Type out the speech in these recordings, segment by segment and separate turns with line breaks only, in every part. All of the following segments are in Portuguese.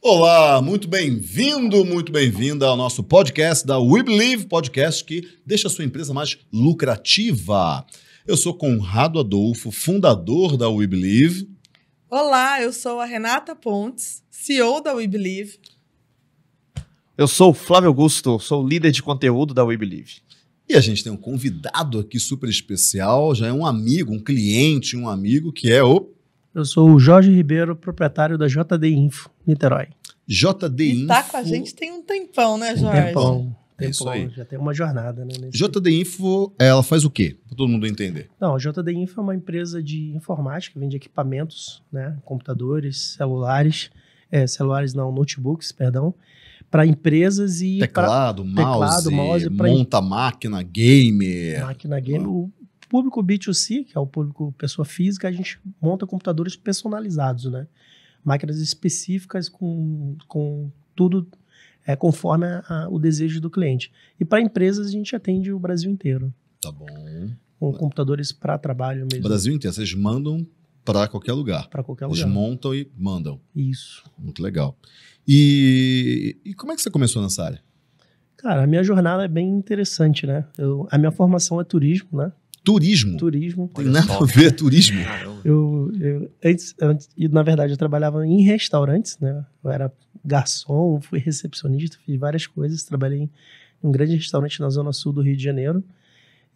Olá, muito bem-vindo, muito bem-vinda ao nosso podcast da We Believe Podcast que deixa a sua empresa mais lucrativa. Eu sou Conrado Adolfo, fundador da We Believe.
Olá, eu sou a Renata Pontes, CEO da We Believe.
Eu sou o Flávio Augusto, sou líder de conteúdo da We Believe. E a gente tem um convidado aqui super especial, já é um amigo, um cliente, um amigo que é o eu sou o Jorge Ribeiro, proprietário da JD Info, Niterói. JD Info. E tá com
a gente tem um tempão, né, Jorge?
tempão.
É tempão, isso aí. Já tem uma jornada, né?
JD Info, ela faz o quê? Para todo mundo entender.
Não, a JD Info é uma empresa de informática, vende equipamentos, né? Computadores, celulares, é, celulares não, notebooks, perdão, para empresas e teclado, pra, mouse, teclado, mouse pra monta
máquina, game,
máquina game, ah público B2C, que é o público pessoa física, a gente monta computadores personalizados, né? Máquinas específicas com, com tudo é, conforme a, a, o desejo do cliente. E para empresas, a gente atende o Brasil inteiro. Tá bom. Com Vai. computadores para trabalho mesmo. Brasil
inteiro, vocês mandam para qualquer lugar. Para qualquer lugar. Eles montam e mandam. Isso. Muito legal. E, e como é que você começou nessa área?
Cara, a minha jornada é bem interessante, né? Eu, a minha formação é turismo, né? Turismo. Turismo. Tem nada a ver turismo. eu, eu antes, antes, na verdade, eu trabalhava em restaurantes, né? Eu era garçom, fui recepcionista, fiz várias coisas. Trabalhei em um grande restaurante na zona sul do Rio de Janeiro.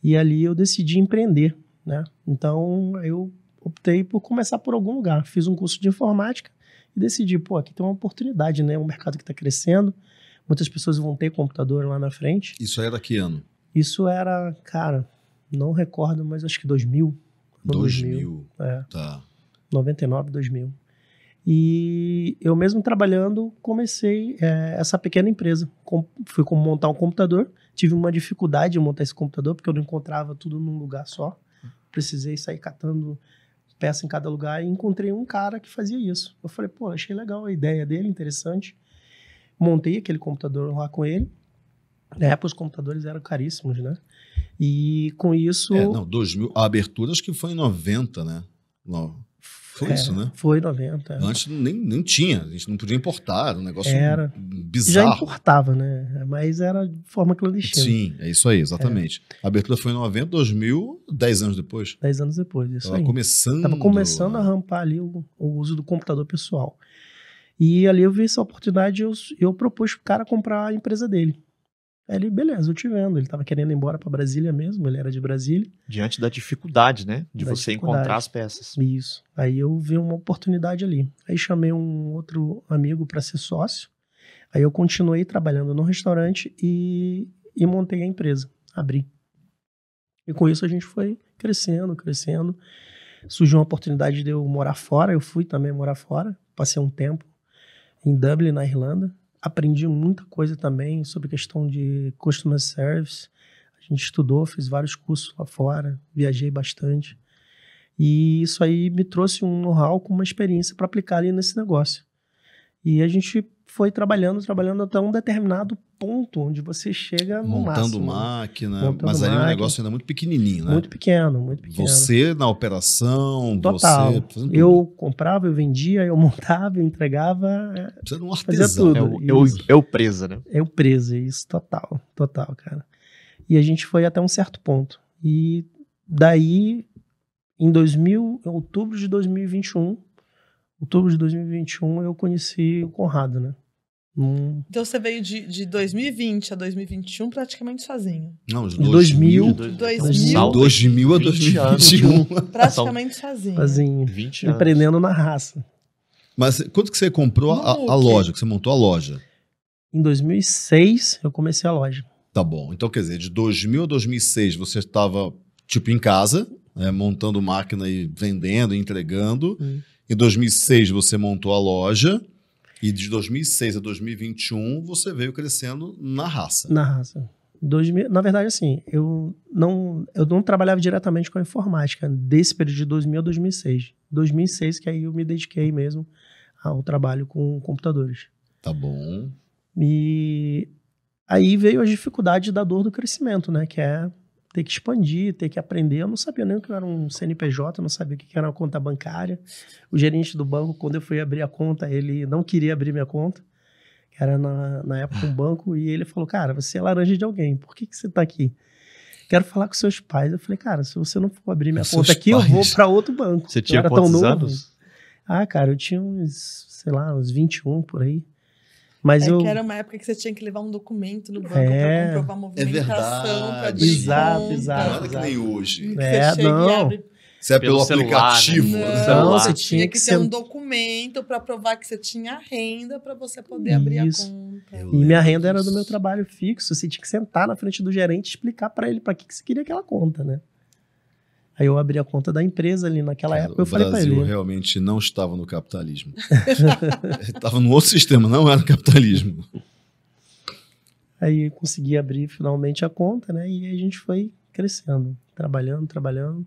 E ali eu decidi empreender, né? Então eu optei por começar por algum lugar. Fiz um curso de informática e decidi, pô, aqui tem uma oportunidade, né? Um mercado que está crescendo. Muitas pessoas vão ter computador lá na frente.
Isso era que ano?
Isso era, cara, não recordo, mas acho que 2000. 2000. 2000. É. Tá. 99, 2000. E eu mesmo trabalhando, comecei é, essa pequena empresa. Com, fui como montar um computador. Tive uma dificuldade em montar esse computador, porque eu não encontrava tudo num lugar só. Precisei sair catando peça em cada lugar e encontrei um cara que fazia isso. Eu falei, pô, achei legal a ideia dele, interessante. Montei aquele computador lá com ele na época os computadores eram caríssimos, né? E com isso. É, não,
2000, a abertura acho que foi em 90, né? No, foi é, isso, né?
Foi 90. É. Antes
nem, nem tinha, a gente não podia importar, um negócio era. bizarro. Já
importava, né? Mas era de forma clandestina. Sim,
é isso aí, exatamente. É. A abertura foi em 90, 2000, 10 anos depois. 10 anos depois, isso Tava aí. começando... Tava
começando a rampar ali o, o uso do computador pessoal. E ali eu vi essa oportunidade, eu, eu propus pro cara comprar a empresa dele. Aí ele, beleza, eu te vendo. Ele estava querendo ir embora para Brasília mesmo, ele era de Brasília.
Diante da dificuldade, né? De da você encontrar as peças.
Isso. Aí eu vi uma oportunidade ali. Aí chamei um outro amigo para ser sócio. Aí eu continuei trabalhando no restaurante e, e montei a empresa, abri. E com isso a gente foi crescendo, crescendo. Surgiu uma oportunidade de eu morar fora, eu fui também morar fora, passei um tempo em Dublin, na Irlanda aprendi muita coisa também sobre questão de customer service. A gente estudou, fiz vários cursos lá fora, viajei bastante. E isso aí me trouxe um know-how com uma experiência para aplicar ali nesse negócio. E a gente foi trabalhando, trabalhando até um determinado ponto onde você chega no Montando máximo, né? máquina,
montando mas ali o negócio ainda é muito pequenininho, né? Muito pequeno, muito pequeno. Você na operação, Total. você...
Eu comprava, eu vendia, eu montava, eu entregava. É, você era é um artesão. Fazia tudo. Eu, eu, eu presa, né? Eu presa, isso, total, total, cara. E a gente foi até um certo ponto. E daí, em 2000, em outubro de 2021 outubro de 2021 eu conheci o Conrado, né?
Então você veio de, de 2020 a 2021 praticamente sozinho. Não, de 2000, 2000, 2000 a 2021. Praticamente sozinho. Sozinho.
Empreendendo na raça.
Mas quando que você comprou a, a, loja, que você montou a loja?
Em 2006 eu comecei a loja.
Tá bom. Então quer dizer, de 2000 a 2006 você estava tipo em casa né, montando máquina e vendendo, entregando. Hum. Em 2006 você montou a loja. E de 2006 a 2021 você veio crescendo na raça. Na
raça. na verdade, assim, eu não, eu não trabalhava diretamente com a informática desse período de 2000 a 2006. 2006 que aí eu me dediquei mesmo ao trabalho com computadores. Tá bom. E aí veio a dificuldade da dor do crescimento, né? Que é ter que expandir, ter que aprender. Eu não sabia nem o que era um CNPJ, eu não sabia o que era uma conta bancária. O gerente do banco, quando eu fui abrir a conta, ele não queria abrir minha conta, que era na, na época um banco, e ele falou: Cara, você é laranja de alguém, por que, que você está aqui? Quero falar com seus pais. Eu falei, cara, se você não for abrir minha conta aqui, pais. eu vou para outro banco. Você tinha quantos anos? Ah, cara, eu tinha uns, sei lá, uns 21 por aí. Mas é eu... que era
uma época que você tinha que levar um documento no banco é... para comprovar a é movimentação. É
verdade. Exato, exato. Nada exato. que nem hoje. Hum, que é, você
não. Você é pelo, pelo celular, né? aplicativo. Né? Não, celular. você tinha que, que ser... ter um
documento para provar que você tinha renda para você poder Isso. abrir a conta. Eu
e minha renda era do meu trabalho fixo. Você tinha que sentar na frente do gerente e explicar para ele para que, que você queria aquela conta, né? Aí eu abri a conta da empresa ali naquela Cara, época. O eu Brasil falei pra ele,
realmente não estava no capitalismo. estava no outro sistema, não era no capitalismo.
Aí consegui abrir finalmente a conta, né? E a gente foi crescendo, trabalhando, trabalhando.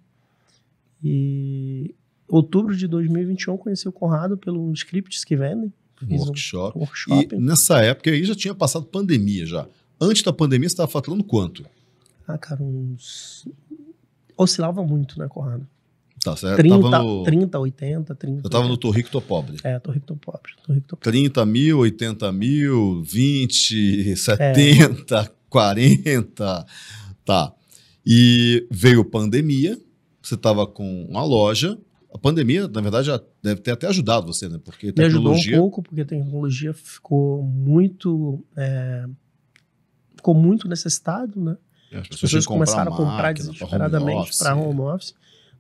E outubro de 2021 conheci o Conrado pelo scripts que vendem.
workshop. Um workshop. E nessa época aí já tinha passado pandemia já. Antes da pandemia você estava faturando quanto?
Ah, cara, uns oscilava muito, né, Conrado?
Tá certo. 30, tava no... 30, 80, 30. Eu tava no tô rico, tô pobre. É, tô rico, tô pobre. Tô rico, tô pobre. 30 mil, 80 mil, 20, 70, é. 40. Tá. E veio pandemia, você tava com uma loja. A pandemia, na verdade, já deve ter até ajudado você, né? Porque tecnologia... Me ajudou um
pouco, porque a tecnologia ficou muito... É... Ficou muito necessitado, né? As pessoas, pessoas começaram a comprar desesperadamente para home, home office.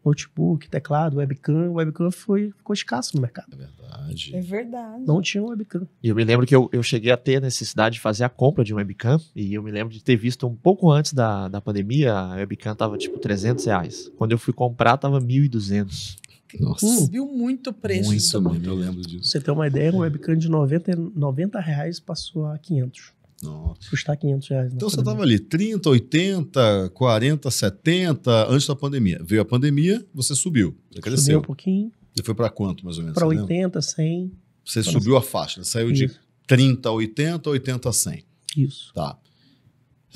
Notebook, teclado, webcam. Webcam foi, ficou escasso no mercado. É verdade. É verdade. Não tinha webcam.
E eu me lembro que eu, eu cheguei a ter a necessidade de fazer a compra de um webcam. E eu me lembro de ter visto um pouco antes da, da pandemia, a webcam tava tipo 300 reais. Quando eu fui comprar, tava 1.200. Nossa.
Hum. Subiu
muito o preço. Muito,
mesmo, eu lembro disso.
você tem uma ideia, um webcam de 90, 90 reais passou a 500. Nossa. Custar 500 reais. Então você
estava ali 30, 80, 40, 70 antes da pandemia. Veio a pandemia, você subiu. Você cresceu. Subiu um pouquinho. Você foi para quanto mais ou menos? Para 80,
lembra? 100.
Você subiu a faixa, saiu Isso. de 30 a 80, 80 a 100. Isso. Tá.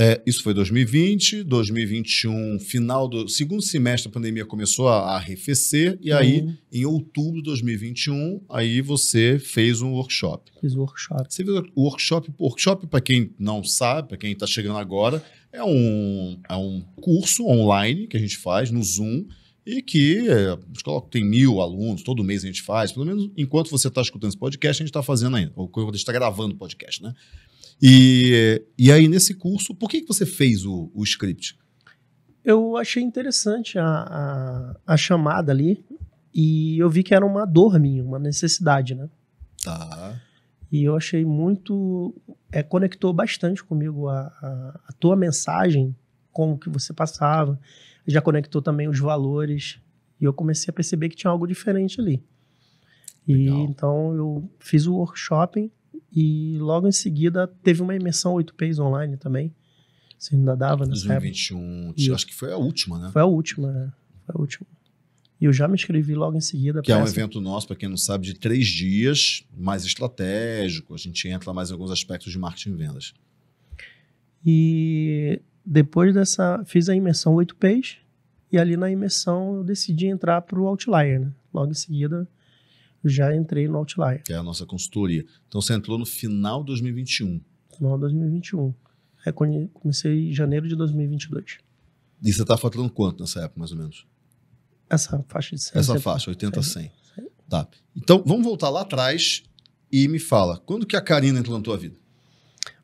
É, isso foi 2020, 2021, final do segundo semestre, a pandemia começou a arrefecer, e aí, uhum. em outubro de 2021, aí você fez um workshop. Fiz o workshop. Você fez o workshop, workshop, para quem não sabe, para quem está chegando agora, é um, é um curso online que a gente faz no Zoom e que é, tem mil alunos, todo mês a gente faz, pelo menos enquanto você está escutando esse podcast, a gente está fazendo ainda, ou quando a gente está gravando o podcast, né? E, e aí, nesse curso, por que, que você fez o, o script?
Eu achei interessante a, a, a, chamada ali e eu vi que era uma dor minha, uma necessidade, né? Tá. E eu achei muito. É, conectou bastante comigo a, a, a tua mensagem, como que você passava. Já conectou também os valores. E eu comecei a perceber que tinha algo diferente ali. E, então eu fiz o workshop e logo em seguida teve uma imersão 8Ps online também. Você ainda dava, né? 2021, acho que foi a última, né? Foi a última, né? Foi a última. E eu já me inscrevi logo em seguida. Que é um essa... evento
nosso, para quem não sabe, de três dias, mais estratégico. A gente entra mais em alguns aspectos de marketing e vendas.
E depois dessa, fiz a imersão 8Ps. E ali na imersão eu decidi entrar para o Outlier, né? Logo em seguida já entrei no Outlier.
Que é a nossa consultoria. Então você entrou no final
de 2021. Final de 2021. É, comecei em janeiro de 2022.
E você está faturando quanto nessa época, mais ou menos?
Essa faixa de 100. Essa 100, faixa,
80 a 100. 100. 100. Tá. Então, vamos voltar lá atrás e me fala, quando que a Karina entrou na tua vida?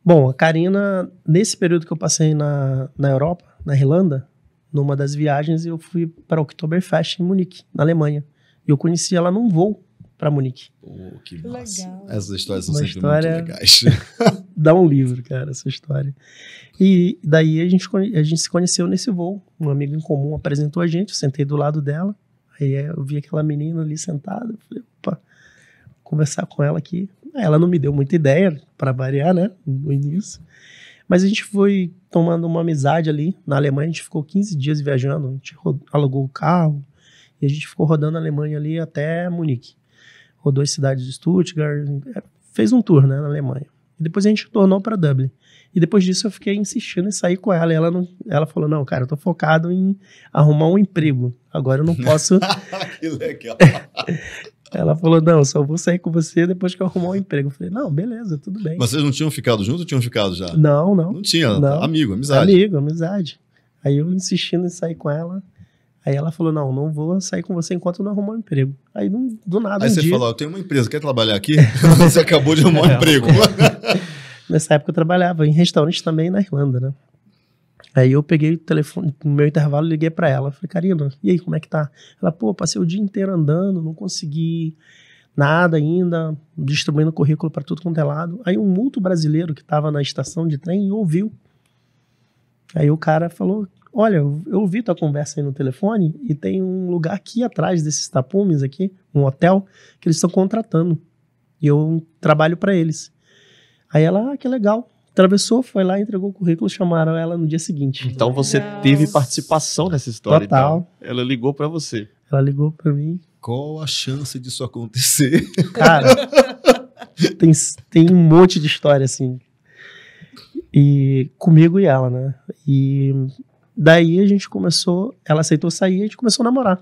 Bom, a Karina, nesse período que eu passei na, na Europa, na Irlanda, numa das viagens eu fui para o Oktoberfest em Munique, na Alemanha. E eu conheci ela num voo para Munique. Oh,
que massa. Legal. Essas histórias são Uma sempre história... muito legais.
Dá um livro, cara, essa história. E daí a gente, a gente se conheceu nesse voo. Um amigo em comum apresentou a gente, eu sentei do lado dela. Aí eu vi aquela menina ali sentada, falei, opa, vou conversar com ela aqui. Ela não me deu muita ideia, para variar, né, no início. Mas a gente foi tomando uma amizade ali na Alemanha, a gente ficou 15 dias viajando, a gente alugou o carro e a gente ficou rodando a Alemanha ali até Munique rodou as cidades de Stuttgart, é, fez um tour né, na Alemanha. E depois a gente tornou para Dublin. E depois disso eu fiquei insistindo em sair com ela. E ela, não, ela falou: Não, cara, eu tô focado em arrumar um emprego. Agora eu não posso. que legal. ela falou: Não, só vou sair com você depois que eu arrumar um emprego. Eu falei: Não, beleza, tudo bem. Mas
vocês não tinham ficado juntos ou tinham ficado já? Não, não. Não tinha, não. amigo, amizade.
Amigo, amizade. Aí eu insistindo em sair com ela. Aí ela falou: não, não vou sair com você enquanto não arrumar um
emprego. Aí não, do nada. Aí um você dia... falou: eu tenho uma empresa, quer trabalhar aqui? você acabou de arrumar um é. emprego.
Nessa época eu trabalhava em restaurante também na Irlanda, né? Aí eu peguei o telefone, no meu intervalo, liguei para ela. Falei, Karina, e aí, como é que tá? Ela, pô, passei o dia inteiro andando, não consegui nada ainda, distribuindo currículo para tudo quanto é lado. Aí um multo brasileiro que estava na estação de trem ouviu. Aí o cara falou, Olha, eu ouvi tua conversa aí no telefone e tem um lugar aqui atrás desses tapumes aqui, um hotel, que eles estão contratando. E eu trabalho para eles. Aí ela, ah, que legal. Atravessou, foi lá, entregou o currículo, chamaram ela no dia seguinte. Então
você Nossa. teve
participação nessa história. Então. Total. Então. Ela ligou para você.
Ela ligou para mim.
Qual a chance disso acontecer? Cara,
tem, tem um monte de história assim. E comigo e ela, né? E Daí a gente começou, ela aceitou sair, a gente começou a namorar.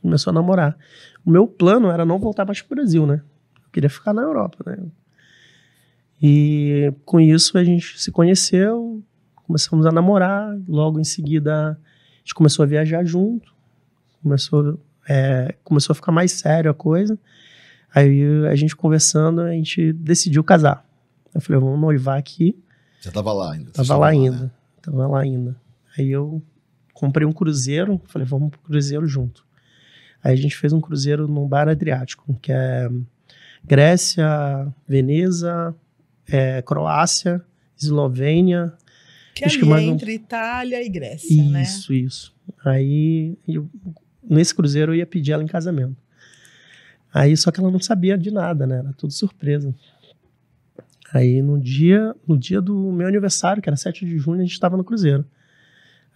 Começou a namorar. O meu plano era não voltar mais pro Brasil, né? Eu queria ficar na Europa, né? E com isso a gente se conheceu, começamos a namorar, logo em seguida a gente começou a viajar junto, começou, é, começou a ficar mais sério a coisa. Aí a gente conversando, a gente decidiu casar. Eu falei, vamos noivar aqui.
Já tava lá ainda. Tava lá, lá né? ainda. Né?
Tava lá ainda. Aí eu comprei um cruzeiro, falei, vamos pro cruzeiro junto. Aí a gente fez um cruzeiro num bar adriático, que é Grécia, Veneza, é, Croácia, Eslovênia. Que acho que mais é entre
um... Itália e Grécia, isso, né? Isso,
isso. Aí, eu, nesse cruzeiro eu ia pedir ela em casamento. Aí, só que ela não sabia de nada, né? Era tudo surpresa. Aí no dia, no dia do meu aniversário, que era 7 de junho, a gente estava no cruzeiro.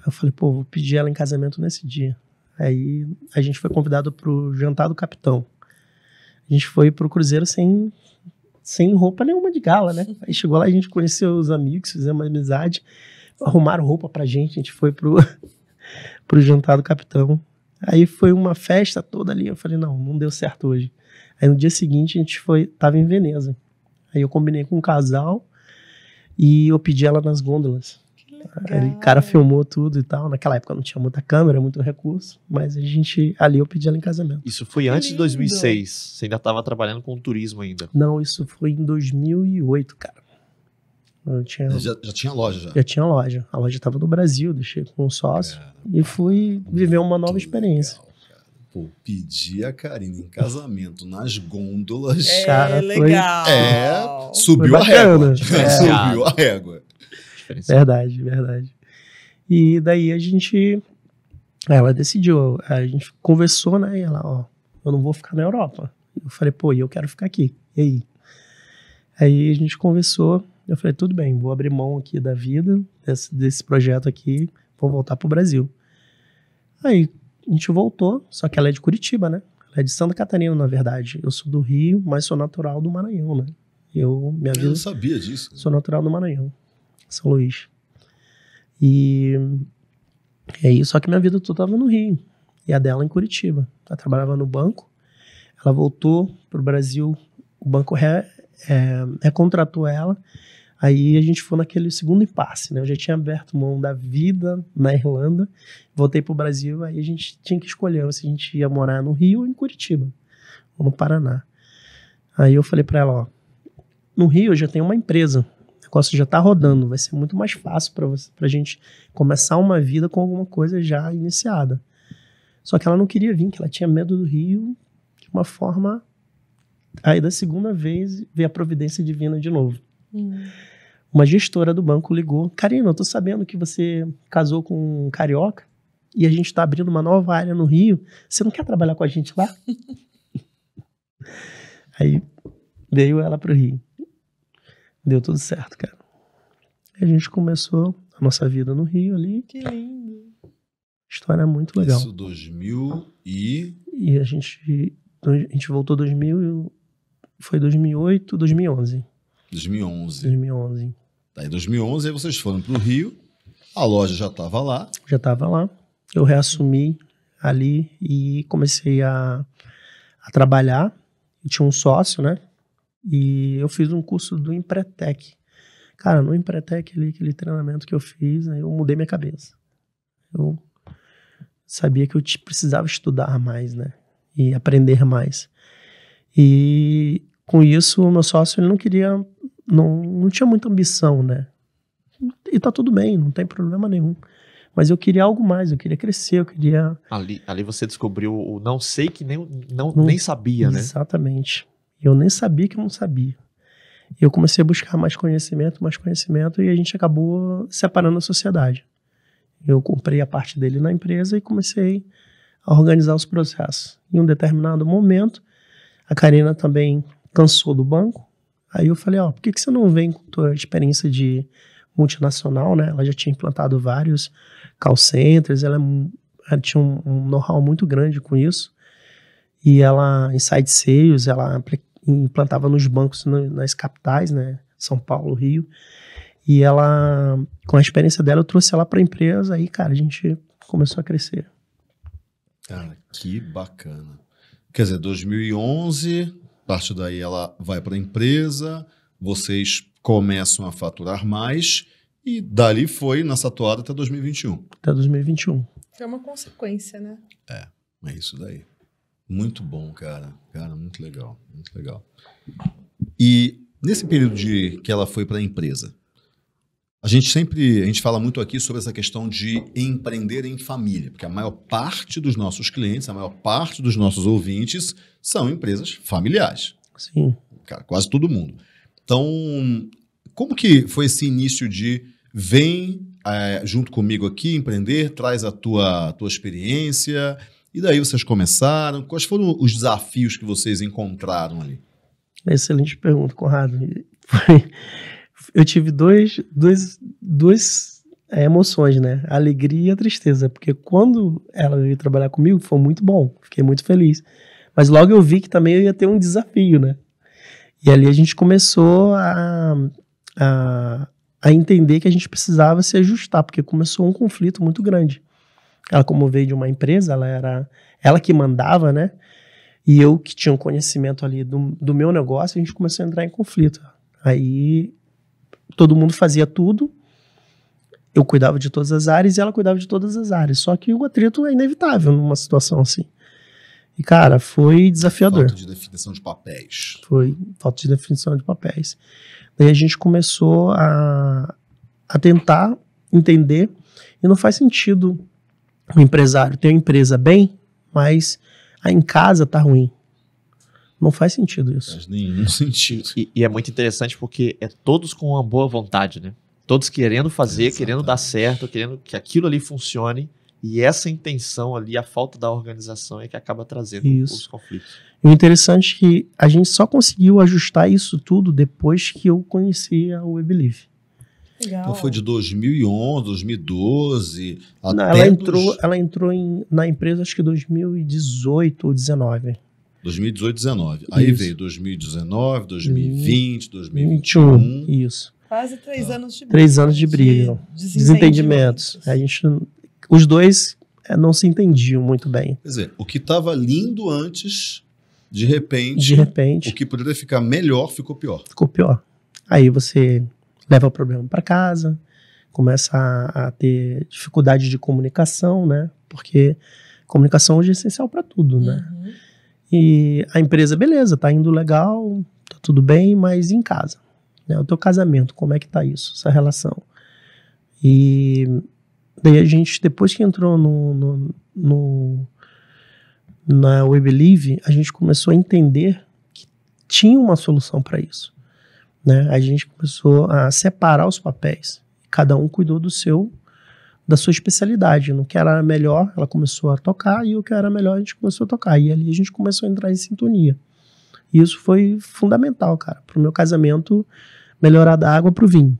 Eu falei, pô, vou pedir ela em casamento nesse dia. Aí a gente foi convidado para o jantar do capitão. A gente foi para o cruzeiro sem sem roupa nenhuma de gala, né? Aí chegou lá, a gente conheceu os amigos, fizemos uma amizade, arrumaram roupa a gente, a gente foi para o jantar do capitão. Aí foi uma festa toda ali, eu falei, não, não deu certo hoje. Aí no dia seguinte a gente foi, tava em Veneza. Aí eu combinei com um casal e eu pedi ela nas gôndolas. Aí, o cara filmou tudo e tal. Naquela época não tinha muita câmera, muito recurso, mas a gente ali eu pedi ela em casamento. Isso foi
que antes lindo. de 2006. Você ainda estava trabalhando com turismo ainda? Não,
isso foi em 2008, cara. Eu tinha, já,
já, tinha loja já. já tinha
loja. A loja estava no Brasil, deixei com um sócio e fui viver uma nova experiência. Legal.
Pô, pedir a Karina em casamento nas gôndolas. É, cara, legal. É, subiu a régua. É. Subiu a régua.
Verdade, verdade. E daí a gente. É, ela decidiu, a gente conversou, né? E ela, ó, eu não vou ficar na Europa. Eu falei, pô, eu quero ficar aqui. E aí? Aí a gente conversou. Eu falei, tudo bem, vou abrir mão aqui da vida, desse, desse projeto aqui, vou voltar pro Brasil. Aí a gente voltou, só que ela é de Curitiba, né? Ela é de Santa Catarina, na verdade. Eu sou do Rio, mas sou natural do Maranhão, né? Eu, minha vida, eu não sabia disso. Sou natural do Maranhão, São Luís. E é isso, só que minha vida toda estava no Rio. E a dela em Curitiba. Ela trabalhava no banco. Ela voltou para o Brasil. O banco re, é, recontratou ela. Aí a gente foi naquele segundo impasse, né? Eu já tinha aberto mão da vida na Irlanda, voltei pro Brasil, aí a gente tinha que escolher se a gente ia morar no Rio ou em Curitiba, ou no Paraná. Aí eu falei para ela, ó, no Rio eu já tenho uma empresa, o negócio já tá rodando, vai ser muito mais fácil para você, pra gente começar uma vida com alguma coisa já iniciada. Só que ela não queria vir, que ela tinha medo do Rio de uma forma Aí da segunda vez veio a providência divina de novo. Hum uma gestora do banco ligou: Karina, eu tô sabendo que você casou com um carioca e a gente está abrindo uma nova área no Rio. Você não quer trabalhar com a gente lá? Aí veio ela pro Rio. Deu tudo certo, cara. A gente começou a nossa vida no Rio ali. Que
lindo.
História muito legal. Isso
2000 e
e a gente a gente voltou 2000 foi 2008, 2011.
2011. 2011. Daí, em 2011, aí vocês foram para o Rio, a loja já estava lá.
Já estava lá. Eu reassumi ali e comecei a, a trabalhar. Eu tinha um sócio, né? E eu fiz um curso do Empretec. Cara, no Empretec ali, aquele treinamento que eu fiz, né, eu mudei minha cabeça. Eu sabia que eu precisava estudar mais, né? E aprender mais. E com isso, o meu sócio ele não queria não, não tinha muita ambição, né? E tá tudo bem, não tem problema nenhum. Mas eu queria algo mais, eu queria crescer, eu queria.
Ali, ali você descobriu o não sei que nem,
não, não nem sabia, né? Exatamente. Eu nem sabia que eu não sabia. Eu comecei a buscar mais conhecimento, mais conhecimento, e a gente acabou separando a sociedade. Eu comprei a parte dele na empresa e comecei a organizar os processos. Em um determinado momento, a Karina também cansou do banco, Aí eu falei, ó, por que, que você não vem com tua experiência de multinacional, né? Ela já tinha implantado vários call centers, ela, é ela tinha um, um know-how muito grande com isso. E ela, em site sales, ela implantava nos bancos no, nas capitais, né? São Paulo, Rio. E ela, com a experiência dela, eu trouxe ela para a empresa. Aí, cara, a gente começou a crescer.
Cara, que bacana. Quer dizer, 2011, a partir daí ela vai para a empresa, vocês começam a faturar mais e dali foi nessa toada até 2021.
Até 2021.
É uma consequência, né?
É, é isso daí. Muito bom, cara. Cara, muito legal, muito legal. E nesse período de que ela foi para a empresa, a gente sempre, a gente fala muito aqui sobre essa questão de empreender em família, porque a maior parte dos nossos clientes, a maior parte dos nossos ouvintes são empresas familiares. Sim. Cara, quase todo mundo. Então, como que foi esse início de vem é, junto comigo aqui empreender, traz a tua, tua experiência, e daí vocês começaram? Quais foram os desafios que vocês encontraram ali?
Excelente pergunta, Conrado. Foi, eu tive dois, dois, duas é, emoções, né? A alegria e a tristeza. Porque quando ela veio trabalhar comigo, foi muito bom. Fiquei muito feliz. Mas logo eu vi que também eu ia ter um desafio, né? E ali a gente começou a, a, a entender que a gente precisava se ajustar, porque começou um conflito muito grande. Ela, como veio de uma empresa, ela era ela que mandava, né? E eu, que tinha um conhecimento ali do, do meu negócio, a gente começou a entrar em conflito. Aí todo mundo fazia tudo, eu cuidava de todas as áreas e ela cuidava de todas as áreas. Só que o atrito é inevitável numa situação assim. E, cara, foi desafiador. Falta de
definição de papéis.
Foi falta de definição de papéis. Daí a gente começou a, a tentar entender. E não faz sentido o empresário ter uma empresa bem, mas a em casa tá ruim. Não faz sentido isso. Faz
nenhum sentido. E, e é muito interessante porque é todos com uma boa vontade, né? Todos querendo fazer, Exatamente. querendo dar certo, querendo que aquilo ali funcione e essa intenção ali, a falta da organização é que acaba trazendo isso. os
conflitos.
E o interessante é que a gente só conseguiu ajustar isso tudo depois que eu conheci a WebLive.
Legal. Então
foi de 2011, 2012, até Não, ela entrou,
dos... ela entrou em, na empresa acho que 2018 ou 19.
2018, 19. Aí veio 2019, 2020, 2021.
21, isso.
Quase três ah. anos de briga. Três anos de né? briga. De desentendimentos. desentendimentos.
A gente os dois é, não se entendiam muito bem.
Quer dizer, o que estava lindo antes, de repente, de repente, o que poderia ficar melhor ficou pior.
Ficou pior. Aí você leva o problema para casa, começa a, a, ter dificuldade de comunicação, né? Porque comunicação hoje é essencial para tudo, né? uhum. né? E a empresa, beleza, tá indo legal, tá tudo bem, mas em casa, né? O teu casamento, como é que tá isso, essa relação? E Daí a gente, depois que entrou no, no, no na a gente começou a entender que tinha uma solução para isso. Né? A gente começou a separar os papéis. Cada um cuidou do seu, da sua especialidade. No que era melhor, ela começou a tocar, e o que era melhor, a gente começou a tocar. E ali a gente começou a entrar em sintonia. E isso foi fundamental, cara, para o meu casamento melhorar da água para o vinho.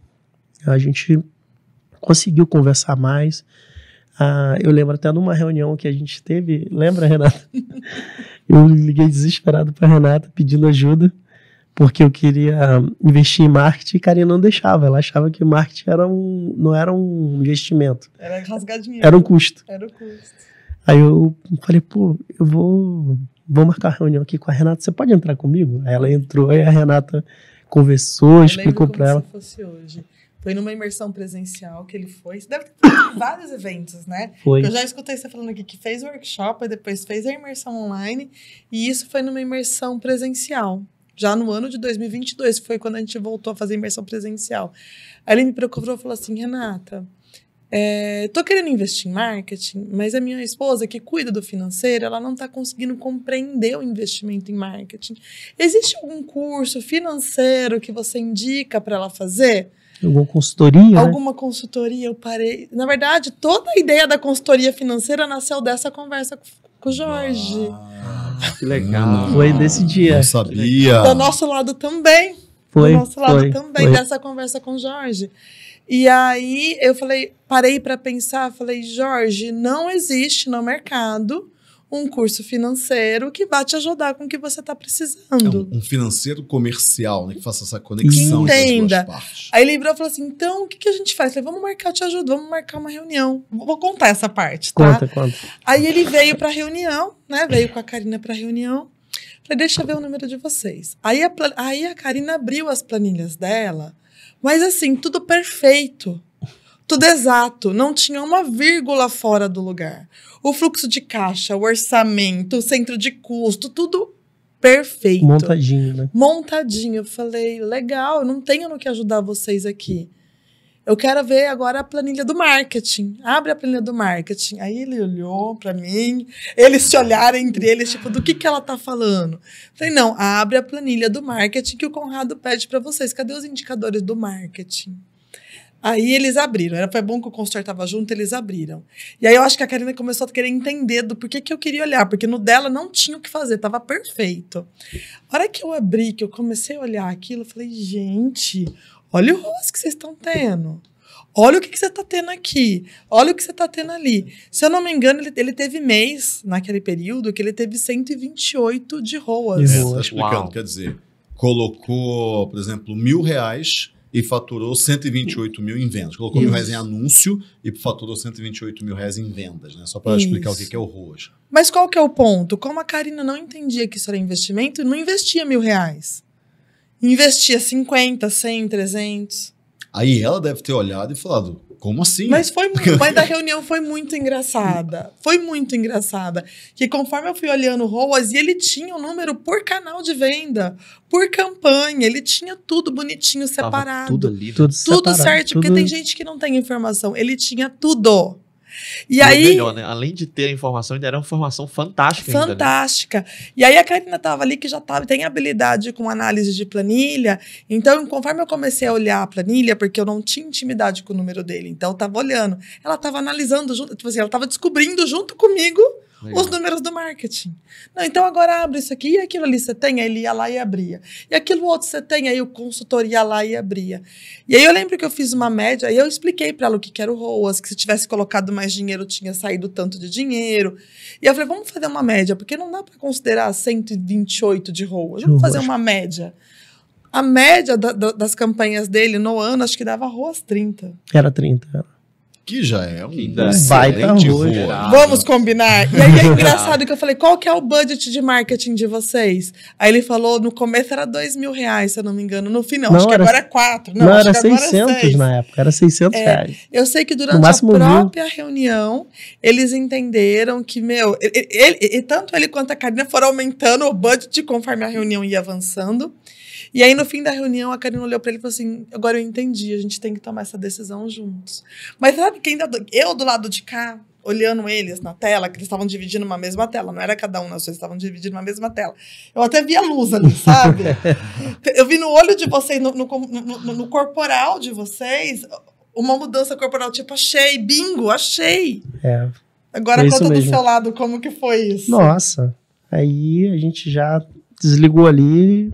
A gente conseguiu conversar mais. Ah, eu lembro até numa reunião que a gente teve, lembra, Renata? eu liguei desesperado para Renata pedindo ajuda, porque eu queria ah, investir em marketing e Karina não deixava. Ela achava que marketing era um, não era um investimento. Era rasgar dinheiro. Era um custo. Era um custo. Aí eu falei, pô, eu vou, vou marcar uma reunião aqui com a Renata, você pode entrar comigo? Aí ela entrou, aí a Renata conversou, eu explicou para ela. Se
fosse hoje. Foi numa imersão presencial que ele foi. Você deve ter feito vários eventos, né? Foi. Eu já escutei você falando aqui que fez workshop, depois fez a imersão online. E isso foi numa imersão presencial. Já no ano de 2022, que foi quando a gente voltou a fazer imersão presencial. Aí ele me procurou e falou assim, Renata... É, tô querendo investir em marketing, mas a minha esposa, que cuida do financeiro, ela não está conseguindo compreender o investimento em marketing. Existe algum curso financeiro que você indica para ela fazer?
Alguma consultoria? Né? Alguma
né? consultoria, eu parei. Na verdade, toda a ideia da consultoria financeira nasceu dessa conversa com o Jorge. Ah,
que legal. Foi desse dia. Eu sabia. Do nosso
lado também. Foi. Do nosso lado foi, também, foi. dessa conversa com o Jorge. E aí eu falei, parei para pensar, falei, Jorge, não existe no mercado um curso financeiro que vai te ajudar com o que você está precisando.
É um, um, financeiro comercial, né? Que faça essa conexão que entenda.
entre as duas partes. Aí ele lembrou e falou assim: então o que, que a gente faz? Eu falei, vamos marcar, eu te ajudo, vamos marcar uma reunião. Vou contar essa parte, tá? Conta, conta. Aí ele veio para a reunião, né? Veio com a Karina para a reunião. Falei, deixa eu ver o número de vocês. Aí a, aí a Karina abriu as planilhas dela, mas assim, tudo perfeito tudo exato, não tinha uma vírgula fora do lugar. O fluxo de caixa, o orçamento, o centro de custo, tudo perfeito. Montadinho, né? Montadinho. Eu falei, legal, eu não tenho no que ajudar vocês aqui. Eu quero ver agora a planilha do marketing. Abre a planilha do marketing. Aí ele olhou para mim, eles se olharam entre eles, tipo, do que, que ela tá falando? Eu falei, não, abre a planilha do marketing que o Conrado pede para vocês. Cadê os indicadores do marketing? Aí eles abriram. Era, foi bom que o consultor estava junto, eles abriram. E aí eu acho que a Karina começou a querer entender do porquê que eu queria olhar, porque no dela não tinha o que fazer, estava perfeito. A hora que eu abri, que eu comecei a olhar aquilo, eu falei, gente, olha o rosto que vocês estão tendo. Olha o que, que você está tendo aqui. Olha o que você está tendo ali. Se eu não me engano, ele, ele, teve mês naquele período que ele teve 128 de ROAS. Isso, está explicando. Uau.
Quer dizer, colocou, por exemplo, mil reais e faturou 128 mil em vendas. Colocou Isso. mil reais em anúncio e faturou 128 mil reais em vendas, né? Só para explicar o que é o ROAS.
Mas qual que é o ponto? Como a Karina não entendia que isso era investimento, não investia mil reais. Investia 50, 100, 300.
Aí ela deve ter olhado e falado, como assim? Mas foi mas
a reunião foi muito engraçada. Foi muito engraçada. Que conforme eu fui olhando ROAS, e ele tinha o um número por canal de venda, por campanha, ele tinha tudo bonitinho, separado. Tava tudo ali, tudo, tudo separado, certo, tudo... porque tem gente que não tem informação. Ele tinha tudo. E, é aí. Melhor,
né? Além de ter a informação, ainda era uma informação fantástica. Fantástica.
Ainda, né? E aí a Karina estava ali que já tava, tem habilidade com análise de planilha. Então, conforme eu comecei a olhar a planilha, porque eu não tinha intimidade com o número dele, então eu estava olhando. Ela estava analisando junto, tipo assim, ela estava descobrindo junto comigo Legal. os números do marketing. Não, então agora abre isso aqui, e aquilo ali você tem, aí ele ia lá e abria. E aquilo outro você tem, aí o consultor ia lá e abria. E aí eu lembro que eu fiz uma média, e eu expliquei para ela o que, que era o ROAS, que se tivesse colocado mais dinheiro tinha saído tanto de dinheiro. E eu falei, vamos fazer uma média, porque não dá para considerar 128 de ROAS, vamos fazer uma média. A média da, da, das campanhas dele no ano, acho que dava ROAS 30.
Era 30, era.
Que já é um, um
baita arroz. Vamos
combinar. E aí é engraçado que eu falei, qual que é o budget de marketing de vocês? Aí ele falou, no começo era dois mil reais, se eu não me engano. No final é acho era, que agora é quatro. Não, não era 600
na época, era 600 é, reais. Eu sei que durante a própria
mil. reunião, eles entenderam que, meu, ele, ele, ele, tanto ele quanto a Karina foram aumentando o budget conforme a reunião ia avançando. E aí, no fim da reunião, a Karina olhou para ele e falou assim: agora eu entendi, a gente tem que tomar essa decisão juntos. Mas sabe quem tá Eu do lado de cá, olhando eles na tela, que eles estavam dividindo uma mesma tela, não era cada um, nós dois estavam dividindo uma mesma tela. Eu até vi a luz ali, sabe? eu vi no olho de vocês, no, no, no, no corporal de vocês, uma mudança corporal, tipo, achei, bingo, achei. É. Agora é conta mesmo. do seu lado como que foi isso. Nossa,
aí a gente já desligou ali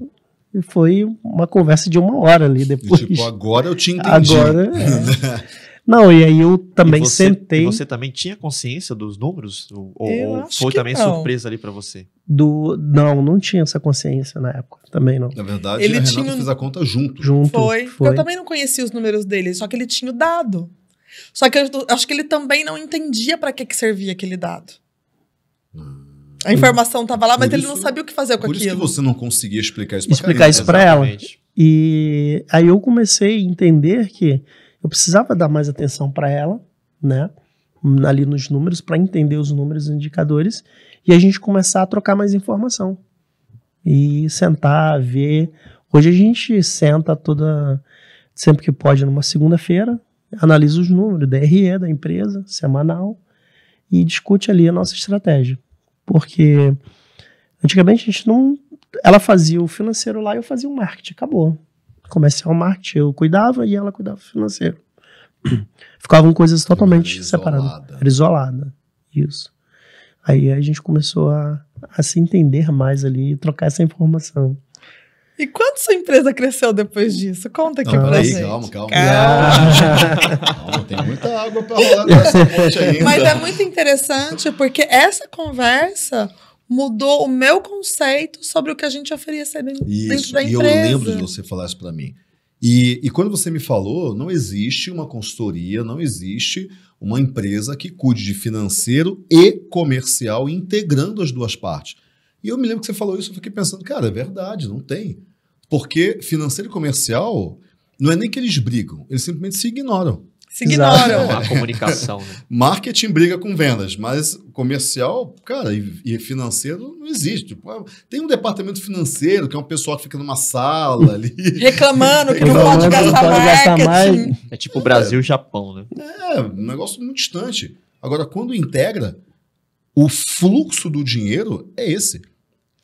e foi uma conversa de uma hora ali tipo, depois. tipo, agora
eu te entendi. Agora. É.
Não, e aí eu também e você,
sentei. E você
também tinha consciência dos números? Ou, ou foi também não. surpresa ali para você?
Do, não, não tinha essa consciência na época, também não. Na
verdade, ele a Renata tinha... fez a conta junto. Junto.
Foi. foi. Eu também não conhecia os números dele, só que ele tinha o dado. Só que eu acho que ele também não entendia para que, que servia aquele dado. A informação estava lá, mas ele não sabia o que fazer com por aquilo. Por isso que
você não conseguia explicar isso para Explicar isso para ela.
E aí eu comecei a entender que eu precisava dar mais atenção para ela, né? Ali nos números, para entender os números e indicadores, e a gente começar a trocar mais informação. E sentar, ver. Hoje a gente senta toda, sempre que pode, numa segunda-feira, analisa os números, DRE da empresa, semanal, e discute ali a nossa estratégia. Porque antigamente a gente não. Ela fazia o financeiro lá e eu fazia o marketing. Acabou. Comercial, marketing, eu cuidava e ela cuidava do financeiro. Ficavam coisas totalmente Era separadas. Era isolada. Isso. Aí a gente começou a, a se entender mais ali, trocar essa informação.
E quanto sua empresa cresceu depois disso? Conta aqui não, pra aí, gente. Calma, calma. Calma. calma, tem muita água pra rolar nessa ponte ainda. Né? Mas é muito interessante porque essa conversa mudou o meu conceito sobre o que a gente oferece dentro isso, da empresa. E eu lembro de
você falar isso pra mim. E, e quando você me falou, não existe uma consultoria, não existe uma empresa que cuide de financeiro e comercial, integrando as duas partes. E eu me lembro que você falou isso, eu fiquei pensando, cara, é verdade, não tem. Porque financeiro e comercial, não é nem que eles brigam, eles simplesmente se ignoram. Se ignoram. É a comunicação. Né? Marketing briga com vendas, mas comercial, cara, e, e, financeiro não existe. Tipo, é, tem um departamento financeiro, que é um pessoal que fica numa sala ali. Reclamando que não pode gastar, pode gastar mais. É tipo Brasil e é, Japão, né? É, um negócio muito distante. Agora, quando integra, o fluxo do dinheiro é esse.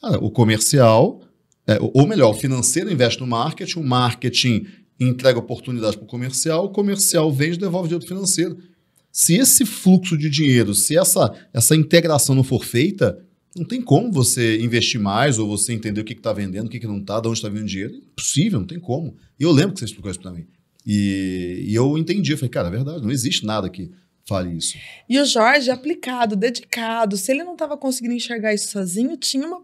Cara, o comercial é, ou melhor, o financeiro investe no marketing, o marketing entrega oportunidade para o comercial, o comercial vende e devolve dinheiro financeiro. Se esse fluxo de dinheiro, se essa, essa integração não for feita, não tem como você investir mais ou você entender o que está vendendo, o que, que não está, de onde está vindo o dinheiro. É impossível, não tem como. E eu lembro que você explicou isso para mim. E, e, eu entendi, eu falei, cara, é verdade, não existe nada que fale isso.
E o Jorge, aplicado, dedicado, se ele não estava conseguindo enxergar isso sozinho, tinha uma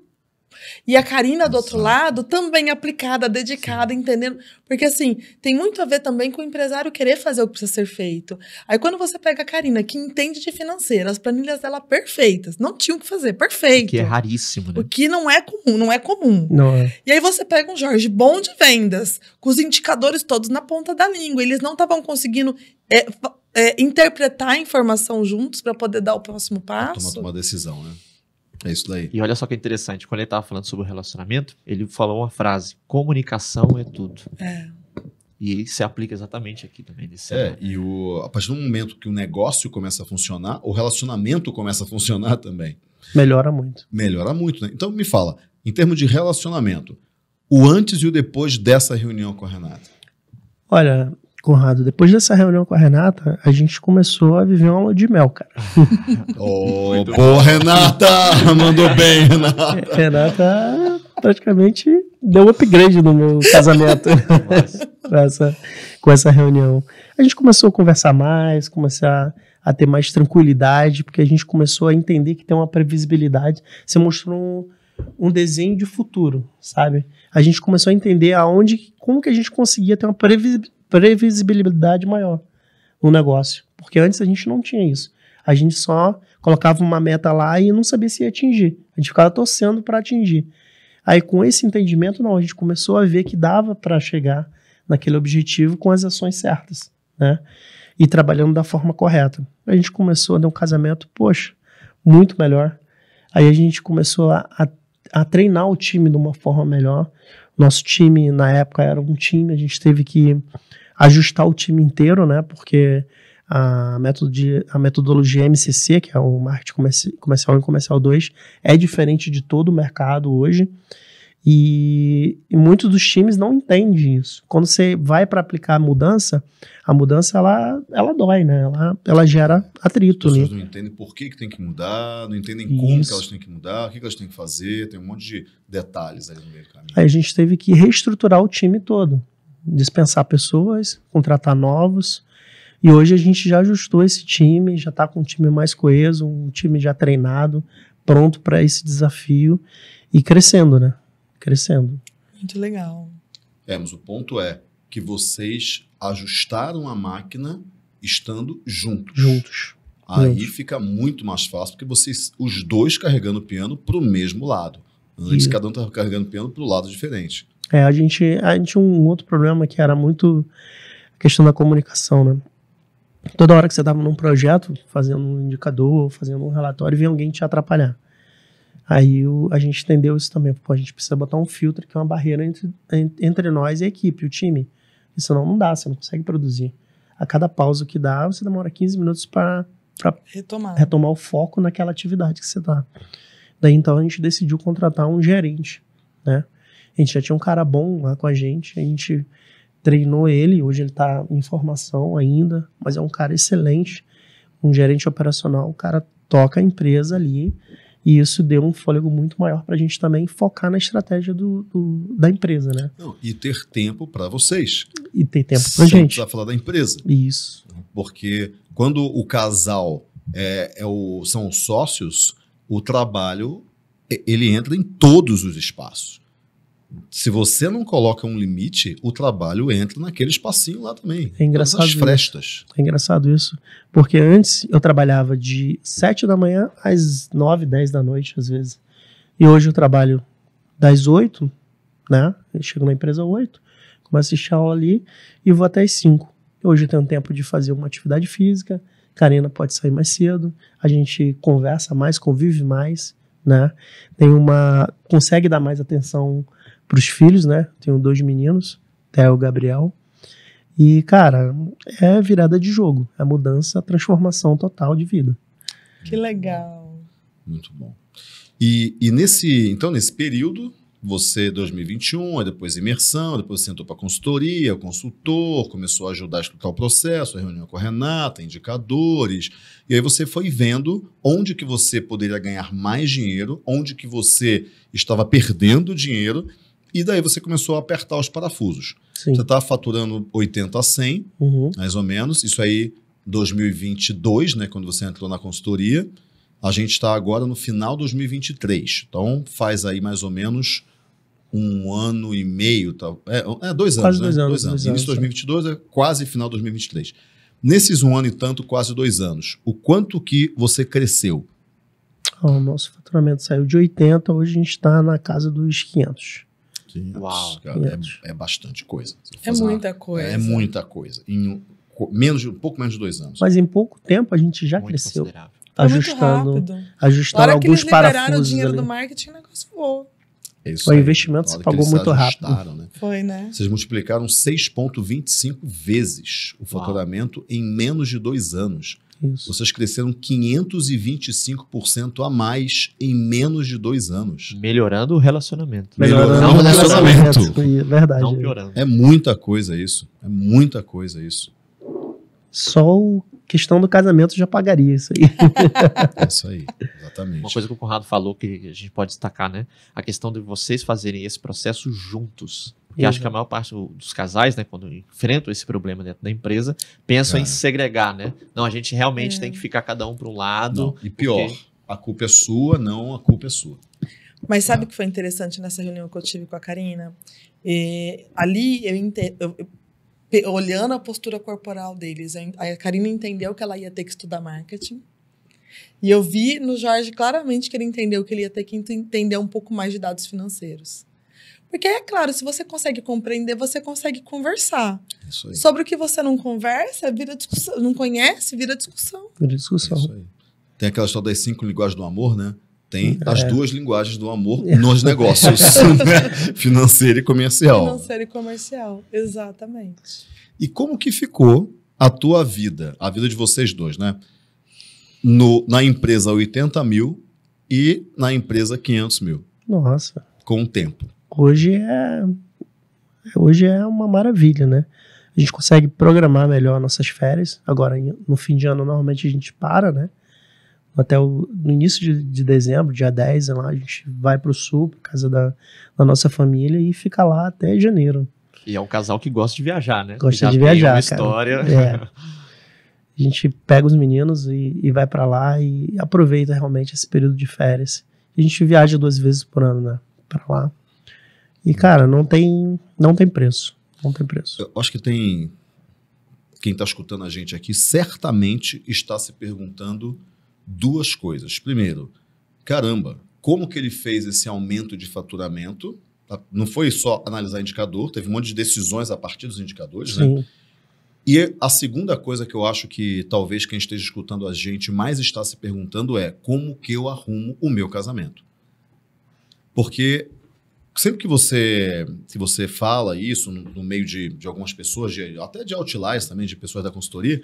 e a Karina do outro lado também aplicada, dedicada, entendendo. Porque assim, tem muito a ver também com o empresário querer fazer o que precisa ser feito. Aí quando você pega a Karina, que entende de financeira, as planilhas dela perfeitas, não tinha o que fazer, perfeito. O que é raríssimo, né? O que não é comum, não é comum. Não é. E aí você pega um Jorge bom de vendas, com os indicadores todos na ponta da língua, eles não estavam conseguindo é, é, interpretar a informação juntos para poder dar o próximo passo. Tomar uma
decisão, né? É isso daí. E olha só que interessante, quando ele estava falando sobre o relacionamento, ele falou uma frase: comunicação é tudo. É. E se aplica exatamente aqui
também. Nesse é, e o, a partir do momento que o negócio começa a funcionar, o relacionamento começa a funcionar também. Melhora muito. Melhora muito, né? Então me fala, em termos de relacionamento, o antes e o depois dessa reunião com a Renata.
Olha, Conrado, depois dessa reunião com a Renata, a gente começou a viver uma aula de mel, cara.
Ô, oh, Renata! Mandou bem, Renata! É, Renata
praticamente deu um upgrade no meu casamento essa, com essa reunião. A gente começou a conversar mais, começar a ter mais tranquilidade, porque a gente começou a entender que tem uma previsibilidade. Você mostrou um, desenho de futuro, sabe? A gente começou a entender aonde, como que a gente conseguia ter uma previsibilidade maior no negócio. Porque antes a gente não tinha isso. A gente só colocava uma meta lá e não sabia se ia atingir. A gente ficava torcendo para atingir. Aí com esse entendimento, não, a gente começou a ver que dava para chegar naquele objetivo com as ações certas, né? E trabalhando da forma correta. A gente começou a ter um casamento, poxa, muito melhor. Aí a gente começou a, a, a treinar o time de uma forma melhor. Nosso time, na época, era um time, a gente teve que ajustar o time inteiro, né? Porque a, método de, a metodologia MCC, que é o Marketing Comercial 1 e Comercial 2, é diferente de todo o mercado hoje. E, e muitos dos times não entendem isso. Quando você vai para aplicar a mudança, a mudança ela, ela dói, né? Ela, ela gera atrito. As pessoas
né? não entendem por que, que tem que mudar, não entendem isso. como que elas têm que mudar, o que, que elas têm que fazer, tem um monte de detalhes ali no meio do
caminho. Aí a gente teve que reestruturar o time todo dispensar pessoas, contratar novos. E hoje a gente já ajustou esse time, já está com um time mais coeso, um time já treinado, pronto para esse desafio e crescendo, né? Crescendo.
Muito legal.
É, mas o ponto é que vocês ajustaram a máquina estando juntos. Juntos. Aí juntos. fica muito mais fácil, porque vocês, os dois carregando o piano para o mesmo lado. Antes, Isso. cada um estava carregando o piano para o lado diferente.
É, a gente, a gente tinha um outro problema que era muito a questão da comunicação, né? Toda hora que você estava num projeto, fazendo um indicador, fazendo um relatório, vinha alguém te atrapalhar. Aí o, a gente entendeu isso também. Pô, a gente precisa botar um filtro que é uma barreira entre, entre nós e a equipe, o time. E senão não dá, você não consegue produzir. A cada pausa que dá, você demora 15 minutos para retomar. retomar o foco naquela atividade que você está. Daí então a gente decidiu contratar um gerente, né? A gente já tinha um cara bom lá com a gente, a gente treinou ele, hoje ele está em formação ainda, mas é um cara excelente, um gerente operacional, o cara toca a empresa ali, e isso deu um fôlego muito maior para a gente também focar na estratégia do, do da empresa, né?
Não, e ter tempo para vocês.
E ter tempo para a gente.
Precisa falar da empresa. Isso. Porque quando o casal é, é o, são sócios, o trabalho ele entra em todos os espaços se você não coloca um limite, o trabalho entra naquele espacinho lá também. É engraçado. As frestas.
É engraçado isso. Porque antes eu trabalhava de 7 da manhã às 9, 10 da noite, às vezes. E hoje eu trabalho das 8, né? Eu chego na empresa 8, começo a assistir a aula ali e vou até as 5. Hoje eu tenho tempo de fazer uma atividade física, Karina pode sair mais cedo, a gente conversa mais, convive mais, né? Tem uma. consegue dar mais atenção para os filhos, né? Tenho dois meninos, Theo e Gabriel. E, cara, é virada de jogo. É mudança, transformação total de vida.
Que legal.
Muito bom. E, e nesse, então, nesse período, você 2021, depois imersão, depois você entrou para consultoria, consultor, começou a ajudar a explicar o processo, a reunião com a Renata, indicadores, e aí você foi vendo onde que você poderia ganhar mais dinheiro, onde que você estava perdendo dinheiro e daí você começou a apertar os parafusos. Sim. Você estava tá faturando 80 a 100, uhum. mais ou menos. Isso aí, 2022, né, quando você entrou na consultoria. A gente está agora no final de 2023. Então, faz aí mais ou menos um ano e meio. Tá, é, é dois anos, quase né? Dois anos, dois anos. Início de 2022 é. é quase final de 2023. Nesses um ano e tanto, quase dois anos, o quanto que você cresceu?
Ah, o nosso faturamento saiu de 80, hoje a gente está na casa dos 500. 500, é Uau. Cara, 500.
É, é, bastante coisa. É muita uma, coisa. É muita coisa. Em menos, um pouco menos de dois anos. Mas em pouco tempo a gente já muito cresceu. Foi tá tá ajustando, ajustando alguns parafusos. que eles liberaram o dinheiro ali. do
marketing, o negócio voou.
É o investimento se pagou muito rápido. Né? Foi, né? Vocês multiplicaram 6,25 vezes o faturamento Uau. em menos de dois anos. Isso. Vocês cresceram 525% a mais em menos de dois anos.
Melhorando o relacionamento. Melhorando, Melhorando o relacionamento. relacionamento. Verdade. Não piorando.
É muita coisa isso. É muita coisa isso.
Só a questão do casamento já pagaria isso aí. é
isso aí, exatamente. Uma coisa que o Conrado falou que a gente pode destacar, né? A questão de vocês fazerem esse processo juntos. Porque acho que a maior parte dos casais, né, quando enfrentam esse problema dentro da empresa, pensam é. em segregar, né? Não, a gente realmente é. tem que ficar cada um para um
lado. Não. E pior, porque... a culpa é sua, não a culpa é sua.
Mas sabe tá. o que foi interessante nessa reunião que eu tive com a Karina? E, é, ali eu, ente... eu, olhando a postura corporal deles, a Karina entendeu que ela ia ter que estudar marketing. E eu vi no Jorge claramente que ele entendeu que ele ia ter que entender um pouco mais de dados financeiros. Porque, é claro, se você consegue compreender, você consegue conversar. Sobre o que você não conversa, vira discussão. Não conhece, vira discussão.
Vira discussão. Tem aquela história das cinco linguagens do amor, né? Tem hum, é. as duas linguagens do amor nos negócios, né? Financeiro e comercial.
Financeiro e comercial, exatamente. E como que
ficou a tua vida, a vida de vocês dois, né? No, na empresa 80 mil e na empresa 500 mil. Nossa. Com o tempo
hoje é hoje é uma maravilha, né? A gente consegue programar melhor nossas férias. Agora, no fim de ano, normalmente a gente para, né? Até o, no início de, de dezembro, dia 10, lá, a gente vai para o sul, para casa da, da nossa família, e fica lá até janeiro.
E é um casal que gosta de viajar, né? Gosta de viajar. Uma história. É.
A gente pega os meninos e, e vai para lá e aproveita realmente esse período de férias. A gente viaja duas vezes por ano, né? Para lá. E, cara, não tem, não tem preço. Não tem preço.
Eu acho que tem. Quem está escutando a gente aqui certamente está se perguntando duas coisas. Primeiro, caramba, como que ele fez esse aumento de faturamento? Tá, não foi só analisar indicador, teve um monte de decisões a partir dos indicadores, né? Sim. né? E a segunda coisa que eu acho que talvez quem esteja escutando a gente mais está se perguntando é como que eu arrumo o meu casamento? Porque sempre que você que você fala isso no, no meio de, de algumas pessoas, de, até de outliers também, de pessoas da consultoria,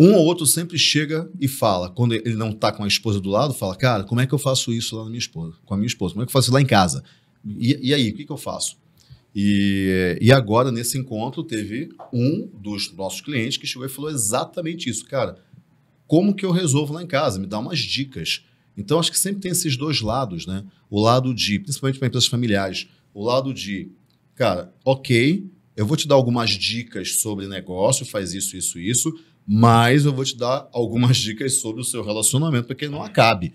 um ou outro sempre chega e fala, quando ele não está com a esposa do lado, fala, cara, como é que eu faço isso lá na minha esposa, com a minha esposa? Como é que eu faço isso lá em casa? E, e aí, o que, que eu faço? E, e agora, nesse encontro, teve um dos nossos clientes que chegou e falou exatamente isso. Cara, como que eu resolvo lá em casa? Me dá umas dicas. Então, acho que sempre tem esses dois lados, né? O lado de, principalmente para empresas familiares, o lado de, cara, ok, eu vou te dar algumas dicas sobre negócio, faz isso, isso, isso, mas eu vou te dar algumas dicas sobre o seu relacionamento para que ele não acabe.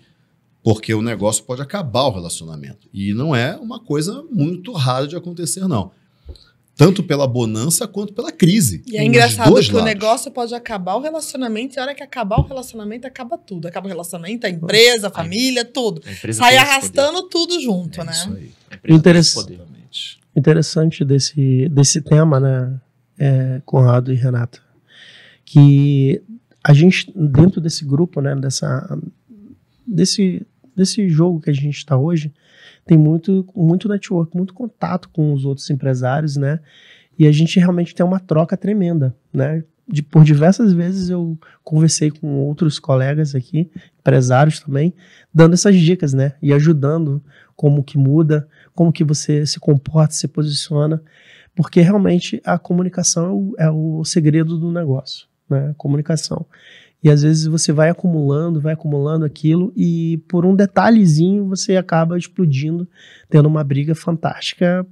Porque o negócio pode acabar o relacionamento. E não é uma coisa muito rara de acontecer, não tanto pela bonança quanto pela crise. E é engraçado que lados. o
negócio pode acabar o relacionamento, e a hora que acabar o relacionamento, acaba tudo. Acaba o relacionamento, a empresa, a família, tudo. A Sai arrastando tudo junto, é né? Isso aí.
Interessante, interessante desse, desse tema, né, é, Conrado e Renata, que a gente, dentro desse grupo, né, dessa, desse, desse jogo que a gente está hoje, tem muito, muito network, muito contato com os outros empresários, né? E a gente realmente tem uma troca tremenda, né? De, por diversas vezes eu conversei com outros colegas aqui, empresários também, dando essas dicas, né? E ajudando como que muda, como que você se comporta, se posiciona, porque realmente a comunicação é o, é o segredo do negócio, né? comunicação. E às vezes você vai acumulando, vai acumulando aquilo e por um detalhezinho você acaba explodindo, tendo uma briga fantástica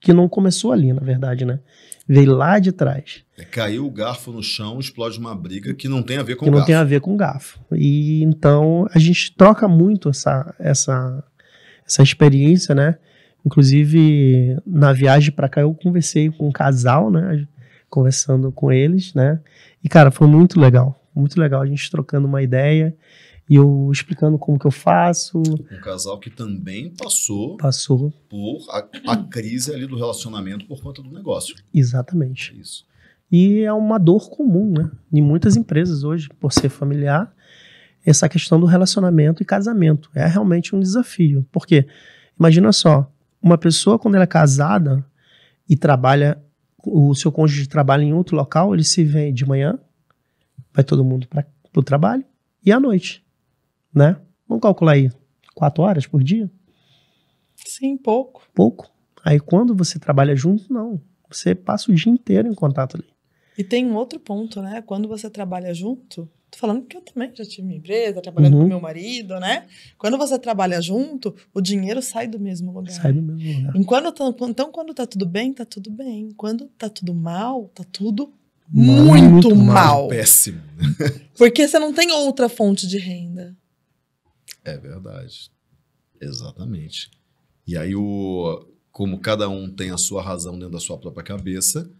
que não começou ali, na verdade, né? Veio lá de trás.
É, caiu o garfo no chão, explode uma briga que não tem a ver com que garfo. não tem a ver
com garfo. E então a gente troca muito essa essa essa experiência, né? Inclusive na viagem para cá eu conversei com um casal, né? Conversando com eles, né? E cara, foi muito legal muito legal a gente trocando uma ideia e eu explicando como que eu faço. Um
casal que também passou, passou. por a, a crise ali do relacionamento por conta do negócio.
Exatamente. isso. E é uma dor comum, né? Em muitas empresas hoje, por ser familiar, essa questão do relacionamento e casamento é realmente um desafio. Porque imagina só, uma pessoa quando ela é casada e trabalha o seu cônjuge trabalha em outro local, ele se vê de manhã, vai todo mundo para o trabalho e à noite, né? Vamos calcular aí, quatro horas por dia?
Sim, pouco.
Pouco. Aí quando você trabalha junto, não. Você passa o dia inteiro em contato ali.
E tem um outro ponto, né? Quando você trabalha junto, tô falando que eu também já tive minha empresa, trabalhando uhum. com meu marido, né? Quando você trabalha junto, o dinheiro sai do mesmo lugar. Sai do mesmo lugar. Enquanto, então, quando tá tudo bem, tá tudo bem. Quando tá tudo mal, tá tudo muito,
muito mal. mal. Péssimo.
Porque você não tem outra fonte de renda.
É verdade. Exatamente. E aí, o, como cada um tem a sua razão dentro da sua própria cabeça,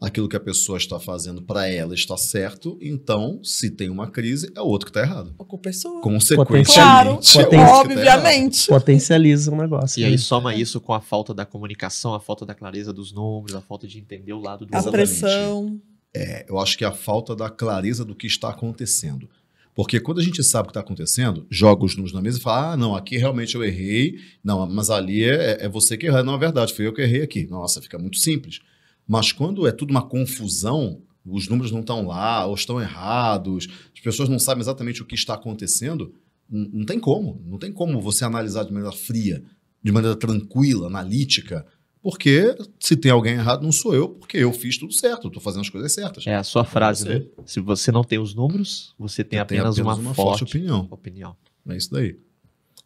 aquilo que a pessoa está fazendo para ela está certo, então, se tem uma crise, é o outro que está errado. A culpa é sua. Consequentemente, claro, é tá obviamente. Tá
Potencializa o negócio.
E é aí soma isso com a falta da comunicação, a falta da clareza dos números, a falta de entender o lado do A
pressão
é, eu acho que é a falta da clareza do que está acontecendo. Porque quando a gente sabe o que está acontecendo, joga os números na mesa e fala: ah, não, aqui realmente eu errei, não, mas ali é, é você que errou, não é verdade, foi eu que errei aqui. Nossa, fica muito simples. Mas quando é tudo uma confusão, os números não estão lá, ou estão errados, as pessoas não sabem exatamente o que está acontecendo, não, não tem como. Não tem como você analisar de maneira fria, de maneira tranquila, analítica, porque se tem alguém errado, não sou eu, porque eu fiz tudo certo, estou fazendo as coisas certas. É a sua frase, né? Se você não tem os números, você tem, apenas, apenas, uma, uma forte, forte opinião. opinião. É isso daí.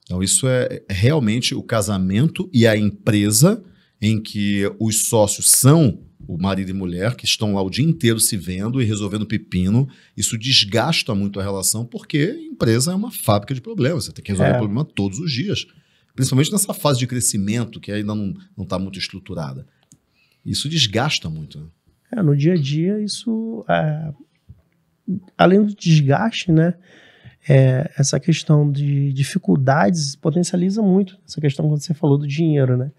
Então, isso é, é realmente o casamento e a empresa em que os sócios são o marido e mulher, que estão lá o dia inteiro se vendo e resolvendo pepino. Isso desgasta muito a relação, porque empresa é uma fábrica de problemas. Você tem que resolver é. problema todos os dias principalmente nessa fase de crescimento que ainda não está muito estruturada. Isso desgasta muito. Né?
É, no dia a dia, isso. É, além do desgaste, né? É, essa questão de dificuldades potencializa muito essa questão quando você falou do dinheiro, né?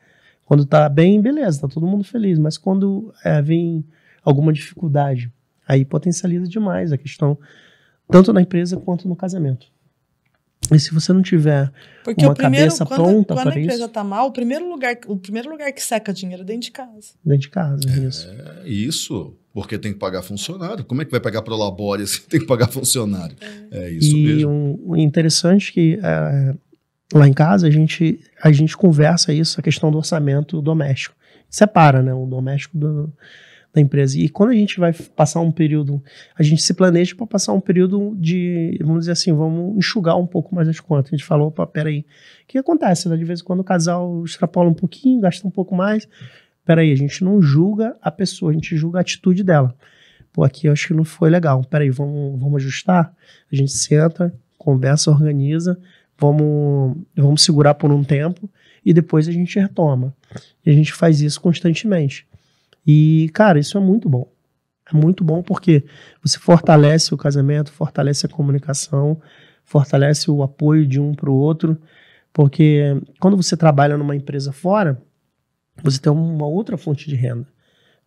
Quando tá bem, beleza, tá todo mundo feliz, mas quando é, vem alguma dificuldade, aí potencializa demais a questão, tanto na empresa quanto no casamento. E se você não tiver Porque uma primeiro, cabeça pronta quando para isso... Quando a empresa está
mal, o primeiro, lugar, o primeiro lugar que seca dinheiro é dentro de casa.
Dentro de casa, é,
isso. Isso, porque tem que pagar funcionário. Como é que vai pagar para o labore se tem que pagar funcionário? É, é isso e mesmo. E
um, interessante é que é, lá em casa a gente, a gente conversa isso, a questão do orçamento doméstico. Separa né, o doméstico do da empresa. E quando a gente vai passar um período, a gente se planeja para passar um período de, vamos dizer assim, vamos enxugar um pouco mais as contas. A gente falou, opa, peraí, o que acontece? Né? De vez em quando o casal extrapola um pouquinho, gasta um pouco mais. Peraí, a gente não julga a pessoa, a gente julga a atitude dela. Pô, aqui eu acho que não foi legal. Peraí, vamos, vamos ajustar? A gente senta, conversa, organiza, vamos, vamos segurar por um tempo e depois a gente retoma. E a gente faz isso constantemente. E, cara, isso é muito bom. É muito bom porque você fortalece o casamento, fortalece a comunicação, fortalece o apoio de um para o outro. Porque quando você trabalha numa empresa fora, você tem uma outra fonte de renda.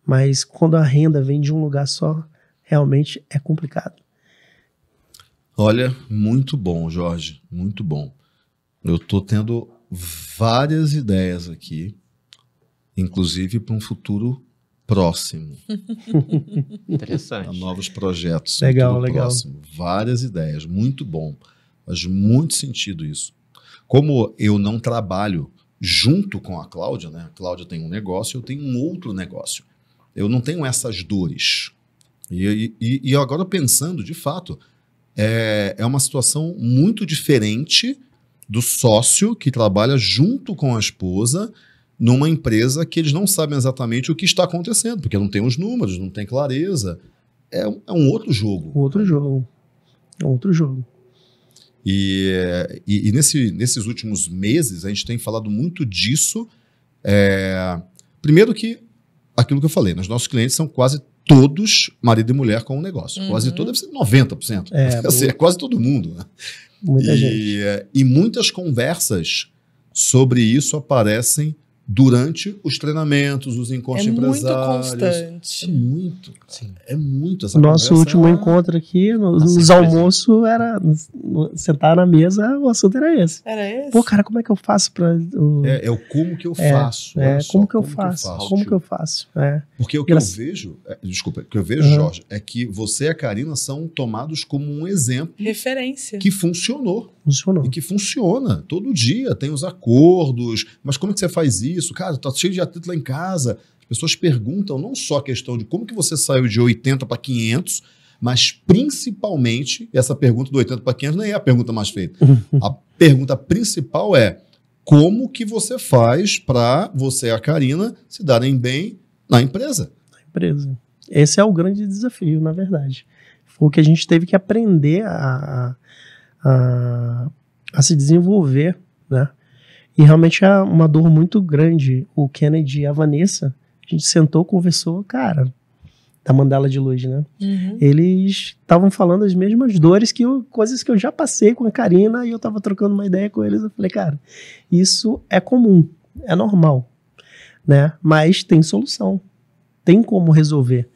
Mas quando a renda vem de um lugar só, realmente é complicado.
Olha, muito bom, Jorge, muito bom. Eu estou tendo várias ideias aqui, inclusive para um futuro próximo. Interessante. A novos projetos. Legal, legal. Próximo. Várias ideias, muito bom. Faz muito sentido isso. Como eu não trabalho junto com a Cláudia, né? A Cláudia tem um negócio, eu tenho um outro negócio. Eu não tenho essas dores. E, e, e agora pensando, de fato, é, é uma situação muito diferente do sócio que trabalha junto com a esposa numa empresa que eles não sabem exatamente o que está acontecendo, porque não tem os números, não tem clareza. É um, é um outro jogo. Outro
jogo. É outro jogo.
E, e, e nesse, nesses últimos meses, a gente tem falado muito disso. É, primeiro que aquilo que eu falei, nos né? nossos clientes são quase todos marido e mulher com o um negócio. Uhum. Quase todo, deve ser 90%. É, assim, é quase todo mundo. Né? Muita e, gente. É, e muitas conversas sobre isso aparecem durante os treinamentos, os encontros é empresários. Muito constante. É muito. Sim. É muito essa Nosso último encontro aqui, nos, nos almoços, era
sentar na mesa, o assunto era esse. Era esse? Pô, cara, como é que eu faço para
o... é, é, o como que eu é, faço. É, como, como, que eu, como faço, que eu faço? Como
que eu faço? É. Porque o que Graças...
eu vejo, é, desculpa, o que eu vejo, uhum. Jorge, é que você e a Karina são tomados como um exemplo.
Referência. Que
funcionou. Funcionou. E que funciona todo dia, tem os acordos, mas como é que você faz isso? isso, cara, tá cheio de atrito lá em casa. As pessoas perguntam não só a questão de como que você saiu de 80 para 500, mas principalmente, essa pergunta do 80 para 500 nem é a pergunta mais feita. Uhum. a pergunta principal é como que você faz para você e a Karina se darem bem na empresa? Na empresa. Esse é o grande desafio, na verdade.
Foi o que a gente teve que aprender a, a, a se desenvolver, né? E realmente é uma dor muito grande. O Kennedy e a Vanessa, a gente sentou, conversou, cara, da Mandala de Luz, né? Uhum. Eles estavam falando as mesmas dores que eu, coisas que eu já passei com a Karina e eu tava trocando uma ideia com eles. Eu falei, cara, isso é comum, é normal, né? Mas tem solução, tem como resolver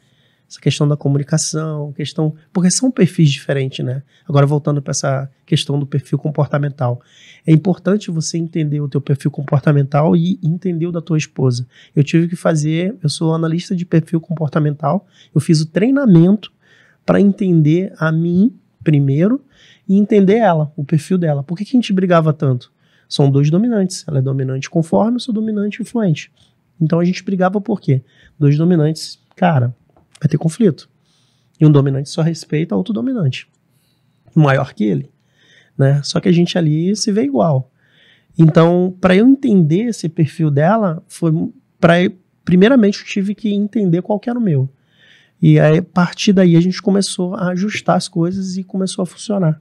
essa questão da comunicação, questão. Porque são perfis diferentes, né? Agora, voltando para essa questão do perfil comportamental. É importante você entender o teu perfil comportamental e entender o da tua esposa. Eu tive que fazer, eu sou analista de perfil comportamental, eu fiz o treinamento para entender a mim primeiro e entender ela, o perfil dela. Por que, que a gente brigava tanto? São dois dominantes. Ela é dominante conforme, eu sou dominante influente. Então a gente brigava por quê? Dois dominantes, cara, vai ter conflito. E um dominante só respeita outro dominante, maior que ele. Né? Só que a gente ali se vê igual. Então, para eu entender esse perfil dela, foi para primeiramente eu tive que entender qual que era o meu. E aí, a partir daí a gente começou a ajustar as coisas e começou a funcionar.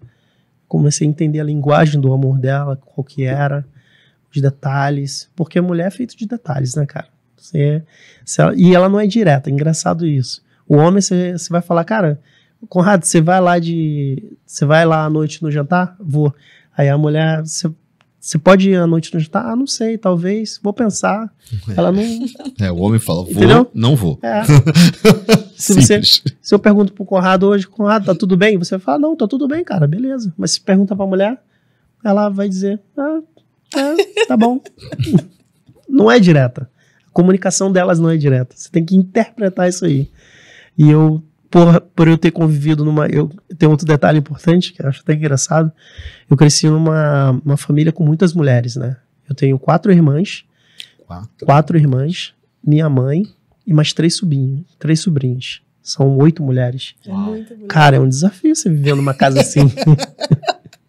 Comecei a entender a linguagem do amor dela, qual que era, os detalhes, porque a mulher é feita de detalhes, né, cara? Você, e ela não é direta, é engraçado isso. O homem, você vai falar, cara, Conrado, você vai lá de. Você vai lá à noite no jantar? Vou. Aí a mulher, você pode ir à noite no jantar? Ah, não sei, talvez, vou pensar. É. Ela não.
É, o homem fala, vou, Entendeu? não vou. É. se, você,
se eu pergunto pro Conrado hoje, Conrado, tá tudo bem? Você fala, não, tá tudo bem, cara, beleza. Mas se pergunta pra mulher, ela vai dizer, ah, é, tá bom. não é direta. A comunicação delas não é direta. Você tem que interpretar isso aí. E eu, por, por eu ter convivido numa. Eu tem outro detalhe importante, que eu acho até engraçado. Eu cresci numa uma família com muitas mulheres, né? Eu tenho quatro irmãs. Quatro. quatro irmãs, minha mãe e mais três sobrinhos, três sobrinhas. São oito mulheres. É Uau. Cara, é um desafio você viver numa casa assim.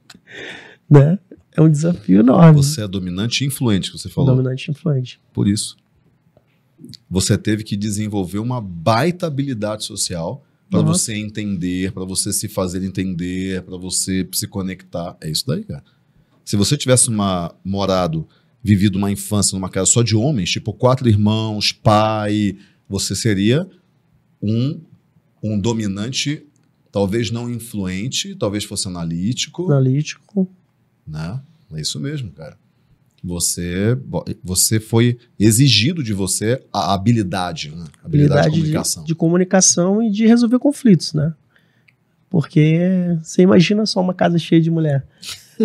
né? É um desafio enorme.
Você é dominante e influente, você falou. Dominante e influente. Por isso você teve que desenvolver uma baita habilidade social para uhum. você entender, para você se fazer entender, para você se conectar. É isso daí, cara. Se você tivesse uma, morado, vivido uma infância numa casa só de homens, tipo quatro irmãos, pai, você seria um, um dominante, talvez não influente, talvez fosse analítico. Analítico. Né? É isso mesmo, cara. Você, você foi exigido de você a habilidade, né? habilidade, habilidade de comunicação.
De, de comunicação e de resolver conflitos, né? Porque você imagina só uma casa cheia de mulher.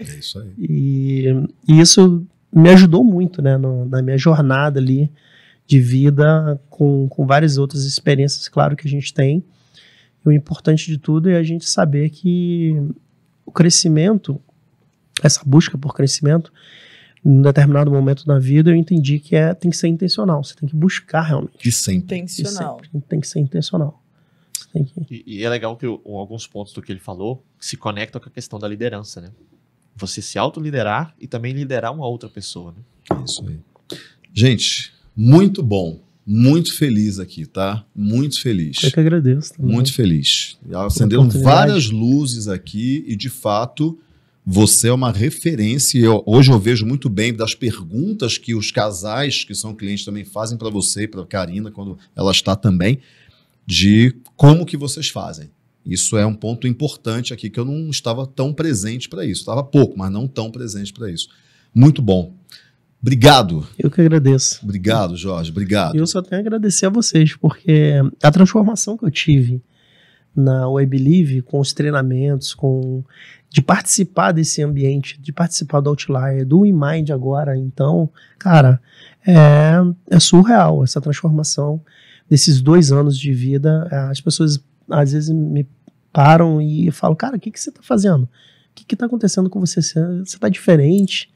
é isso aí. E, e isso me ajudou muito, né? No, na minha jornada ali de vida, com, com várias outras experiências, claro, que a gente tem. E o importante de tudo é a gente saber que o crescimento essa busca por crescimento, num determinado momento da vida, eu entendi que é, tem que ser intencional. Você tem que buscar realmente. De sempre. Intencional. sempre. Tem que ser intencional.
Que... E, e, é legal que eu, alguns pontos do que ele falou se conectam com a questão da liderança, né? Você se autoliderar e também liderar uma outra pessoa, né?
Isso aí. Gente, muito bom. Muito feliz aqui, tá? Muito feliz. Eu que agradeço. Também. Muito feliz. Acenderam várias luzes aqui e, de fato, você é uma referência. Eu, hoje eu vejo muito bem das perguntas que os casais que são clientes também fazem para você e para a Karina, quando ela está também, de como que vocês fazem. Isso é um ponto importante aqui que eu não estava tão presente para isso. Estava pouco, mas não tão presente para isso. Muito bom. Obrigado. Eu que agradeço. Obrigado, Jorge. Obrigado. Eu só tenho a agradecer a vocês, porque
a transformação que eu tive na WebLive com os treinamentos, com de participar desse ambiente, de participar do Outlier, do InMind agora. Então, cara, é, é surreal essa transformação desses dois anos de vida. É, as pessoas às vezes me param e falam, cara, o que, que você está fazendo? O que, que tá acontecendo com você? Você está diferente?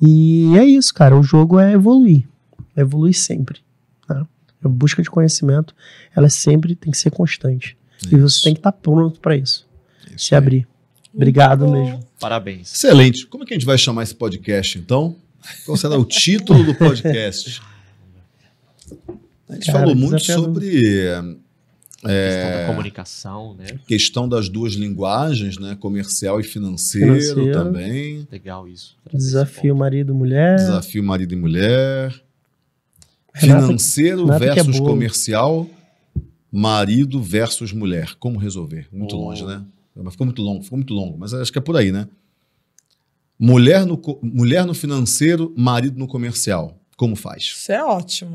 E é isso, cara. O jogo é evoluir. evoluir sempre. Né? A busca de conhecimento, ela é sempre tem que ser constante. Isso. E você tem que estar tá pronto para isso. isso. Se abrir. Obrigado
Muito mesmo. Parabéns. Excelente. Como é que a gente vai chamar esse podcast, então? Qual então, será o título do podcast? A gente Cara, falou muito sobre é, questão da comunicação, né? Questão das duas linguagens, né? Comercial e financeiro, financeiro. também. Legal isso.
Desafio marido e mulher. Desafio
marido e mulher. financeiro é versus é comercial. Marido versus mulher. Como resolver? Muito oh. longe, né? Ficou muito longo, ficou muito longo, mas acho que é por aí, né? Mulher no, mulher no financeiro, marido no comercial. Como faz? Isso
é ótimo.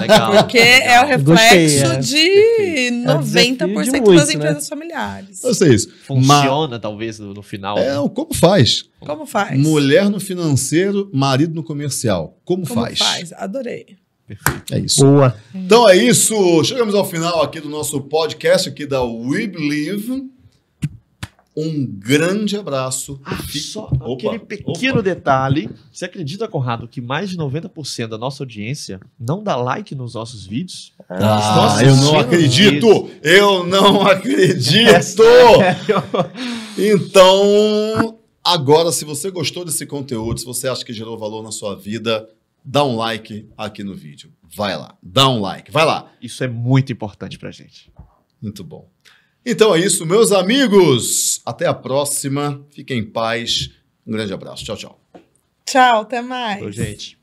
legal. Porque é o reflexo Gostei, é. de é. 90% de muito, das né? empresas né? familiares.
Eu sei é isso. Funciona, Ma... talvez, no, no final. É, né? como faz? Como faz? Mulher no financeiro, marido no comercial.
Como, como faz? Como faz? Adorei.
Perfeito. É isso. Boa. Então é isso.
Chegamos ao final
aqui do nosso podcast aqui da We Believe. Um grande
abraço. Ah, só opa, aquele pequeno opa. detalhe. Você acredita, Conrado, que mais de 90% da nossa audiência não dá like nos nossos vídeos? Ah, nossos eu não acredito! Eu não acredito!
É então, agora, se você gostou desse conteúdo, se você acha que gerou valor na sua vida, dá um like aqui no vídeo. Vai lá, dá um like, vai lá. Isso é muito importante pra gente. Muito bom. Então é isso, meus amigos. Até a próxima. Fiquem em paz. Um grande abraço. Tchau, tchau.
Tchau, até mais. Tchau, gente.